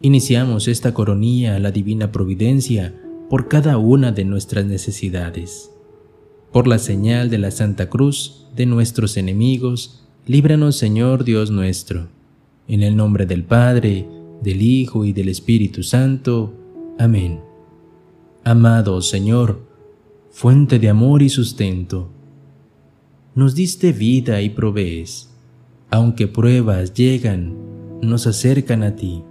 Iniciamos esta coronía a la Divina Providencia por cada una de nuestras necesidades. Por la señal de la Santa Cruz de nuestros enemigos, líbranos Señor Dios nuestro. En el nombre del Padre, del Hijo y del Espíritu Santo. Amén. Amado Señor, fuente de amor y sustento, nos diste vida y provees. Aunque pruebas llegan, nos acercan a ti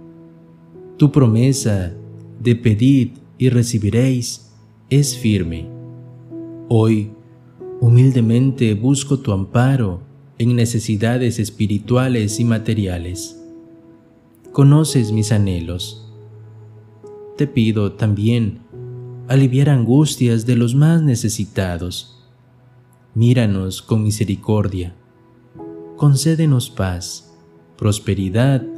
tu promesa de pedir y recibiréis es firme. Hoy, humildemente busco tu amparo en necesidades espirituales y materiales. Conoces mis anhelos. Te pido también aliviar angustias de los más necesitados. Míranos con misericordia. Concédenos paz, prosperidad y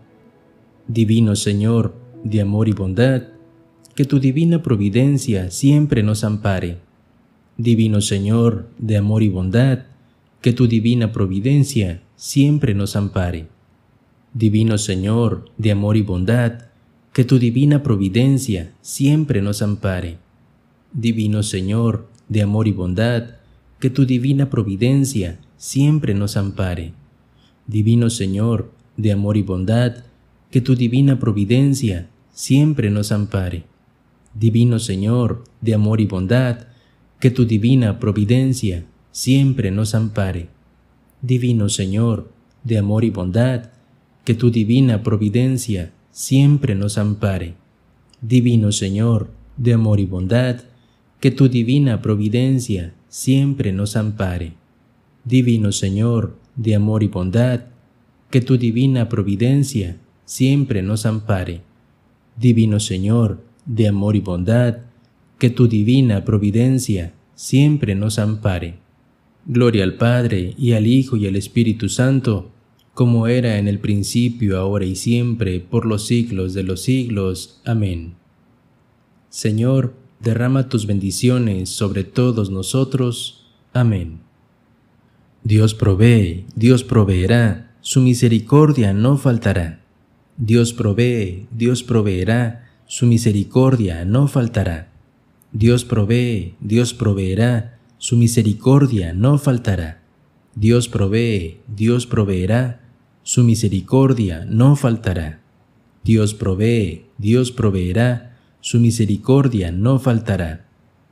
Divino Señor, de amor y bondad, que tu divina providencia siempre nos ampare. Divino Señor, de amor y bondad, que tu divina providencia siempre nos ampare. Divino Señor, de amor y bondad, que tu divina providencia siempre nos ampare. Divino Señor, de amor y bondad, que tu divina providencia siempre nos ampare. Divino Señor, de amor y bondad, que tu divina providencia siempre nos ampare. Divino Señor, de amor y bondad, que tu divina providencia siempre nos ampare. Divino Señor, de amor y bondad, que tu divina providencia siempre nos ampare. Divino Señor, de amor y bondad, que tu divina providencia siempre nos ampare. Divino Señor, de amor y bondad, que tu divina providencia siempre nos ampare. Divino Señor, de amor y bondad, que tu divina providencia siempre nos ampare. Gloria al Padre, y al Hijo, y al Espíritu Santo, como era en el principio, ahora y siempre, por los siglos de los siglos. Amén. Señor, derrama tus bendiciones sobre todos nosotros. Amén. Dios provee, Dios proveerá, su misericordia no faltará. Dios provee, Dios proveerá, su misericordia no faltará. Dios provee, Dios proveerá, su misericordia no faltará. Dios provee, Dios proveerá, su misericordia no faltará. Dios provee, Dios proveerá, su misericordia no faltará.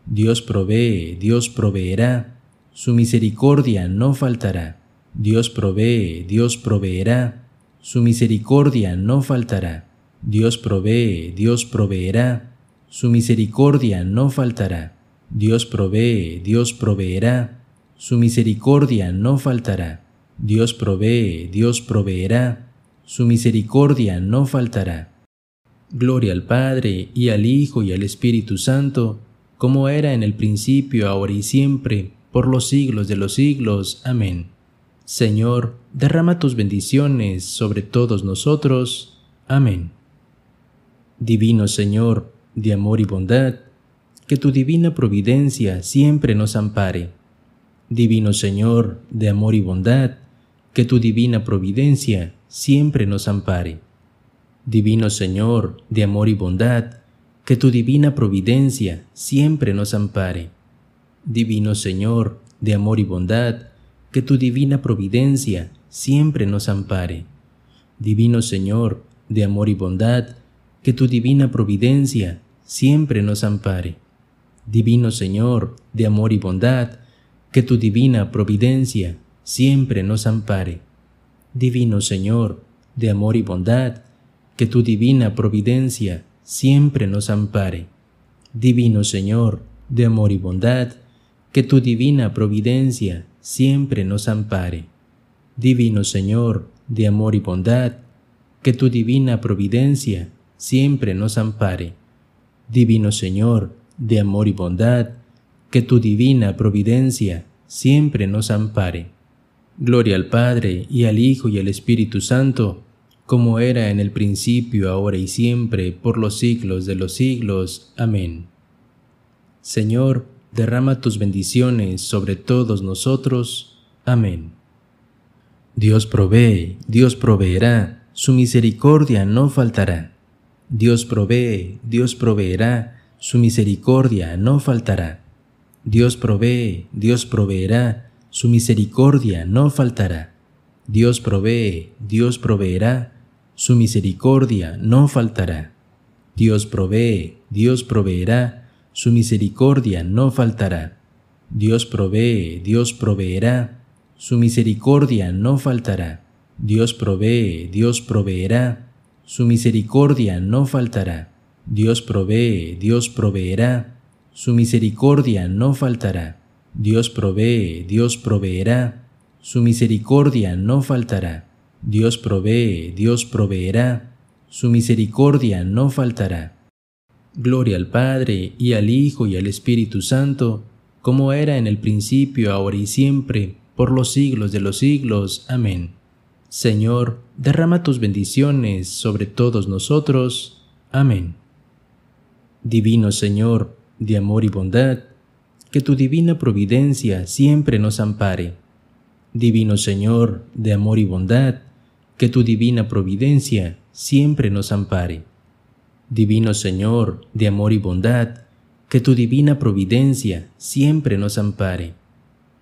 Dios provee, Dios proveerá, su misericordia no faltará. Dios provee, Dios proveerá, su misericordia no faltará. Dios provee, Dios proveerá. Su misericordia no faltará. Dios provee, Dios proveerá. Su misericordia no faltará. Dios provee, Dios proveerá. Su misericordia no faltará. Gloria al Padre, y al Hijo, y al Espíritu Santo, como era en el principio, ahora y siempre, por los siglos de los siglos. Amén. Señor, derrama tus bendiciones sobre todos nosotros. Amén. Divino Señor, de amor y bondad, que tu divina providencia siempre nos ampare. Divino Señor, de amor y bondad, que tu divina providencia siempre nos ampare. Divino Señor, de amor y bondad, que tu divina providencia siempre nos ampare. Divino Señor, de amor y bondad, que tu divina providencia siempre nos ampare. Divino Señor, de amor y bondad, que tu divina providencia siempre nos ampare. Divino Señor, de amor y bondad, que tu divina providencia siempre nos ampare. Divino Señor, de amor y bondad, que tu divina providencia siempre nos ampare. Divino Señor, de amor y bondad, que tu divina providencia siempre nos ampare. Divino Señor, de amor y bondad, que tu divina providencia siempre nos ampare. Divino Señor, de amor y bondad, que tu divina providencia siempre nos ampare. Gloria al Padre, y al Hijo, y al Espíritu Santo, como era en el principio, ahora y siempre, por los siglos de los siglos. Amén. Señor, derrama tus bendiciones sobre todos nosotros. Amén. Dios provee, Dios proveerá, su misericordia no faltará. Dios provee, Dios proveerá, su misericordia no faltará. Dios provee, Dios proveerá, su misericordia no faltará. Dios provee, Dios proveerá, su misericordia no faltará. Dios provee, Dios proveerá, su misericordia no faltará. Dios provee, Dios proveerá, su misericordia no faltará. Dios provee, Dios proveerá, su misericordia no faltará. Dios provee, Dios proveerá, su misericordia no faltará. Dios provee, Dios proveerá, su misericordia no faltará. Dios provee, Dios proveerá, su misericordia no faltará. Gloria al Padre, y al Hijo, y al Espíritu Santo, como era en el principio, ahora y siempre, por los siglos de los siglos. Amén. Señor, derrama tus bendiciones sobre todos nosotros. Amén. Divino Señor, de amor y bondad, que tu divina providencia siempre nos ampare. Divino Señor, de amor y bondad, que tu divina providencia siempre nos ampare. Divino Señor, de amor y bondad, que tu divina providencia siempre nos ampare.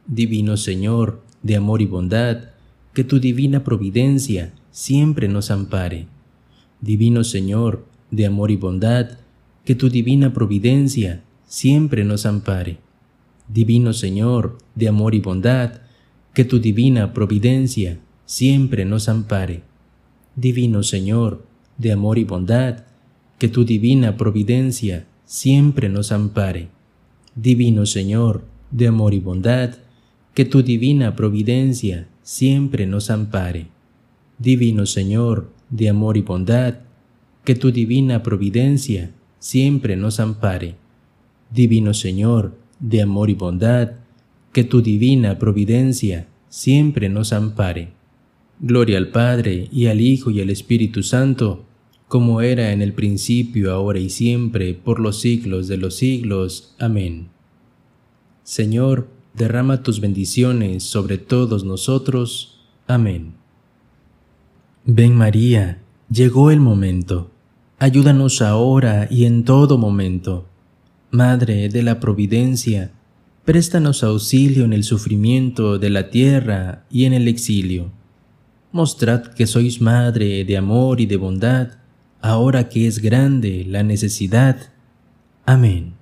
Divino Señor, de amor y bondad, que tu divina providencia siempre nos ampare. Divino Señor, de amor y bondad, que tu divina providencia siempre nos ampare. Divino Señor, de amor y bondad, que tu divina providencia siempre nos ampare. Divino Señor, de amor y bondad, que tu divina providencia siempre nos ampare. Divino Señor, de amor y bondad, que tu divina providencia siempre nos ampare. Divino Señor, de amor y bondad, que tu divina providencia siempre nos ampare. Divino Señor, de amor y bondad, que tu divina providencia siempre nos ampare. Gloria al Padre, y al Hijo, y al Espíritu Santo, como era en el principio, ahora y siempre, por los siglos de los siglos. Amén. Señor, derrama tus bendiciones sobre todos nosotros. Amén. Ven María, llegó el momento. Ayúdanos ahora y en todo momento. Madre de la Providencia, préstanos auxilio en el sufrimiento de la tierra y en el exilio. Mostrad que sois madre de amor y de bondad ahora que es grande la necesidad. Amén.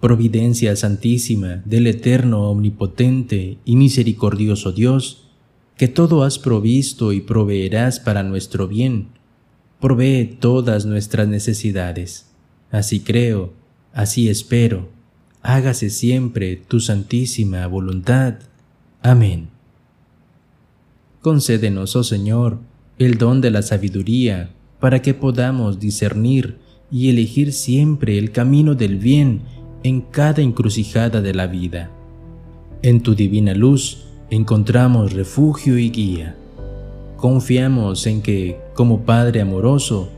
Providencia Santísima del Eterno, Omnipotente y Misericordioso Dios, que todo has provisto y proveerás para nuestro bien, provee todas nuestras necesidades. Así creo, así espero. Hágase siempre tu santísima voluntad. Amén. Concédenos, oh Señor, el don de la sabiduría para que podamos discernir y elegir siempre el camino del bien en cada encrucijada de la vida. En tu divina luz encontramos refugio y guía. Confiamos en que, como Padre amoroso,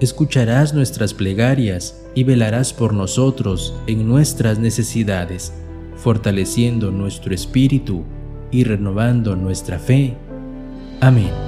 escucharás nuestras plegarias y velarás por nosotros en nuestras necesidades, fortaleciendo nuestro espíritu y renovando nuestra fe. Amén